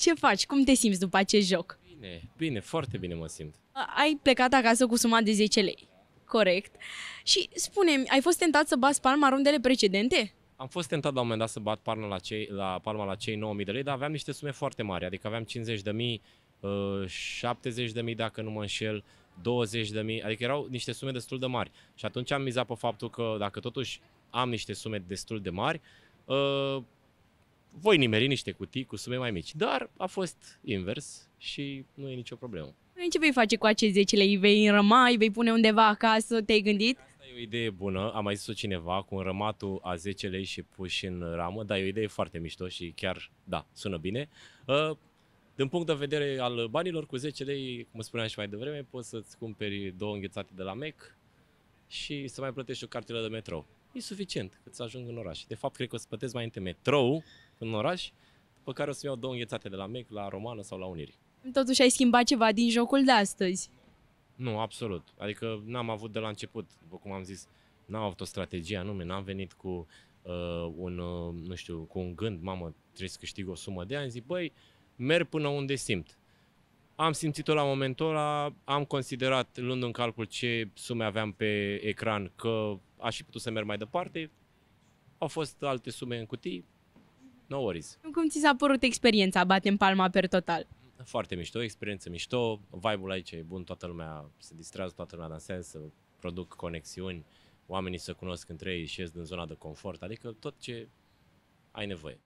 Ce faci? Cum te simți după acest joc? Bine, bine, foarte bine mă simt. Ai plecat acasă cu suma de 10 lei. Corect. Și spune ai fost tentat să bați palma rundele precedente? Am fost tentat la un moment dat să bat palma la cei, la, palma la cei 9.000 de lei, dar aveam niște sume foarte mari, adică aveam 50.000, 70.000 uh, dacă nu mă înșel, 20.000, adică erau niște sume destul de mari. Și atunci am mizat pe faptul că dacă totuși am niște sume destul de mari, uh, voi nimeri niște cutii cu sume mai mici. Dar a fost invers și nu e nicio problemă. Păi, ce vei face cu acești 10 lei? Vei înrăma, îi vei pune undeva acasă, te-ai gândit? Asta e o idee bună, am mai zis-o cineva, cu un rămatul a 10 lei și puși în ramă, dar e o idee foarte mișto și chiar, da, sună bine. Uh, din punct de vedere al banilor, cu 10 lei, cum spuneam și mai devreme, poți să-ți cumperi două înghețate de la Mac și să mai plătești o cartelă de metrou e suficient cât să ajung în oraș. De fapt, cred că o să plătesc mai întâi metrou în oraș, după care o să-mi iau două înghețate de la Mec, la Romană sau la Unirii. Totuși ai schimbat ceva din jocul de astăzi. Nu, absolut. Adică n-am avut de la început, după cum am zis, n-am avut o strategie anume, n-am venit cu uh, un, uh, nu știu, cu un gând, mamă, trebuie să câștig o sumă de ani, zic, băi, merg până unde simt. Am simțit-o la momentul ăla, am considerat, luând în calcul ce sume aveam pe ecran, că aș fi putut să merg mai departe. Au fost alte sume în cutii, no worries. Cum ți s-a părut experiența, batem palma per total? Foarte mișto, experiență mișto, vibe-ul aici e bun, toată lumea se distrează, toată lumea dansează, să produc conexiuni, oamenii să cunosc între ei și ies din zona de confort, adică tot ce ai nevoie.